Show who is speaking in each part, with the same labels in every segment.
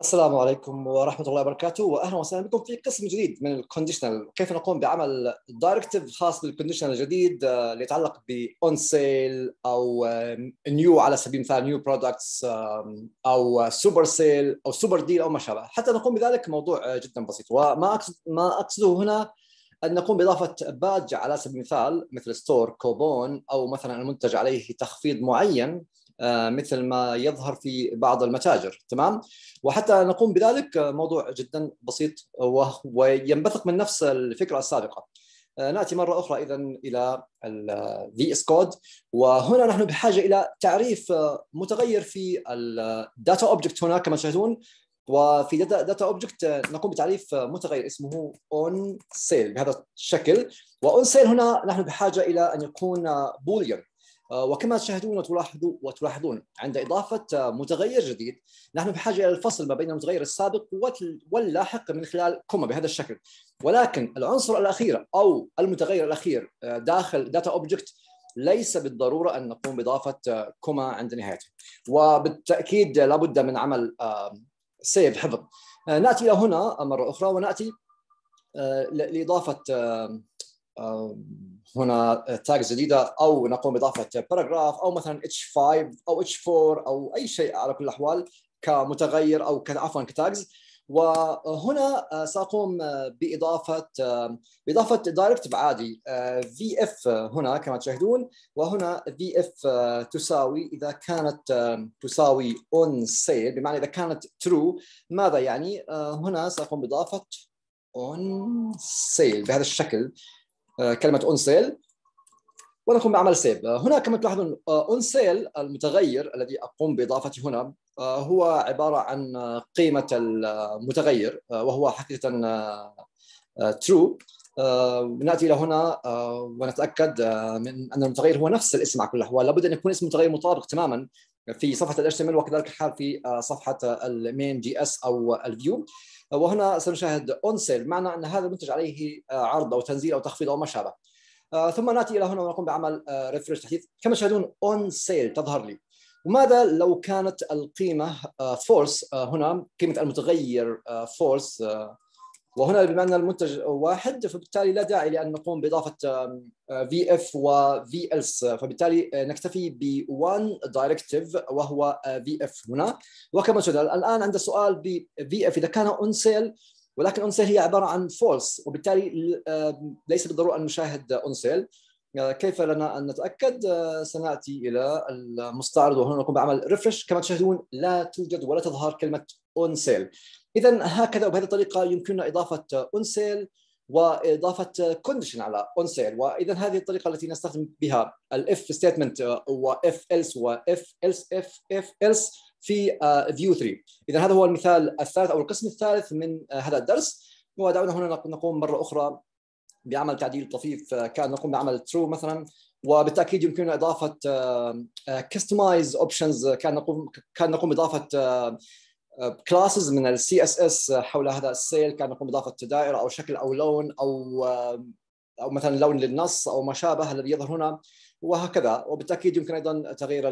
Speaker 1: السلام عليكم ورحمه الله وبركاته واهلا وسهلا بكم في قسم جديد من الكونديشنال كيف نقوم بعمل دايركتيف خاص بالكونديشنال الجديد آه، اللي يتعلق باون سيل او نيو على سبيل المثال نيو برودكتس او سوبر سيل او سوبر ديل او ما شابه حتى نقوم بذلك موضوع آه، جدا بسيط وما اقصد ما اقصده هنا ان نقوم باضافه بادج على سبيل المثال مثل ستور كوبون او مثلا المنتج عليه تخفيض معين آه، مثل ما يظهر في بعض المتاجر تمام وحتى نقوم بذلك آه، موضوع جدا بسيط وينبثق من نفس الفكره السابقه آه، ناتي مره اخرى اذا الى الفي اس كود وهنا نحن بحاجه الى تعريف متغير في الداتا اوبجكت هنا كما تشاهدون وفي داتا اوبجكت نقوم بتعريف متغير اسمه اون سيل بهذا الشكل واون سيل هنا نحن بحاجه الى ان يكون بوليون آه، وكما تشاهدون وتلاحظون وتلاحظون عند إضافة آه، متغير جديد نحن بحاجة إلى الفصل ما بين المتغير السابق واللاحق من خلال كومة بهذا الشكل ولكن العنصر الأخير أو المتغير الأخير آه، داخل داتا أوبجكت ليس بالضرورة أن نقوم بإضافة كومة عند نهايته وبالتأكيد لابد من عمل سيف حفظ نأتي إلى هنا مرة أخرى ونأتي لإضافة هنا تاج جديده او نقوم باضافه باراجراف او مثلا اتش 5 او اتش 4 او اي شيء على كل الاحوال كمتغير او عفوا كتاجز وهنا آه، ساقوم آه، باضافه باضافه دايركت عادي في اف هنا كما تشاهدون وهنا في اف آه، تساوي اذا كانت تساوي اون سيل بمعنى اذا كانت ترو ماذا يعني هنا ساقوم باضافه اون سيل بهذا الشكل آه، كلمه اون سيل ونقوم بعمل سيف آه، هنا كما تلاحظون اون آه، سيل المتغير الذي اقوم باضافته هنا هو عباره عن قيمه المتغير وهو حقيقه ترو ناتي الى هنا ونتاكد من ان المتغير هو نفس الاسم على كل الاحوال لابد ان يكون اسم المتغير مطابق تماما في صفحه ال HTML وكذلك الحال في آه، صفحه المين جي اس او الفيو وهنا سنشاهد اون سيل معنى ان هذا المنتج عليه آه، عرض او تنزيل او تخفيض او ما شابه آه، ثم ناتي الى هنا ونقوم بعمل ريفرش تحديث كما تشاهدون اون سيل تظهر لي وماذا لو كانت القيمه فورس هنا قيمه المتغير فورس وهنا بما ان المنتج واحد فبالتالي لا داعي لان نقوم باضافه في اف وفي اس فبالتالي آه، نكتفي ب one دايركتيف وهو في آه، اف هنا وكما شاهد الان عند سؤال ب في اف اذا كان اون سيل ولكن اون سيل هي عباره عن فولس وبالتالي آه، ليس بالضروره ان نشاهد اون سيل آه، كيف لنا ان نتاكد؟ آه، سناتي الى المستعرض وهنا نقوم بعمل ريفرش كما تشاهدون لا توجد ولا تظهر كلمه اون سيل. اذا هكذا وبهذه الطريقه يمكننا اضافه اون سيل واضافه كونديشن على اون سيل واذا هذه الطريقه التي نستخدم بها الاف ستيتمنت واف ايلس واف ايلس اف اف الس في فيو 3 اذا هذا هو المثال الثالث او القسم الثالث من آه، هذا الدرس ودعونا هنا نقوم مره اخرى بعمل تعديل طفيف آه، كان نقوم بعمل ترو مثلا وبالتاكيد يمكننا اضافه كستمايز آه، اوبشنز آه، كان نقوم كان نقوم باضافه كلاسز من السي اس اس حول هذا السيل كان نقوم باضافه دائره او شكل او لون او او مثلا لون للنص او ما شابه الذي يظهر هنا وهكذا وبالتاكيد يمكن ايضا تغيير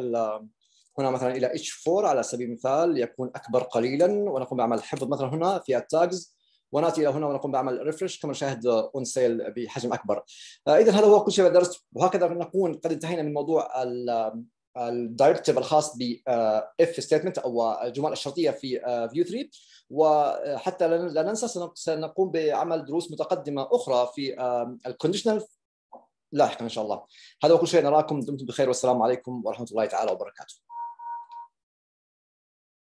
Speaker 1: هنا مثلا الى اتش 4 على سبيل المثال يكون اكبر قليلا ونقوم بعمل حفظ مثلا هنا في التاجز وناتي الى هنا ونقوم بعمل ريفرش كما نشاهد اون آه، سيل بحجم اكبر آه، اذا هذا هو كل شيء درست وهكذا نكون قد انتهينا من موضوع الدايركتيف آه، الخاص ب اف ستيتمنت او الجمل الشرطيه في فيو 3 وحتى لا ننسى سنقوم بعمل دروس متقدمه اخرى في الكونديشنال لاحقا ان شاء الله هذا هو كل شيء نراكم دمتم بخير والسلام عليكم ورحمه الله تعالى وبركاته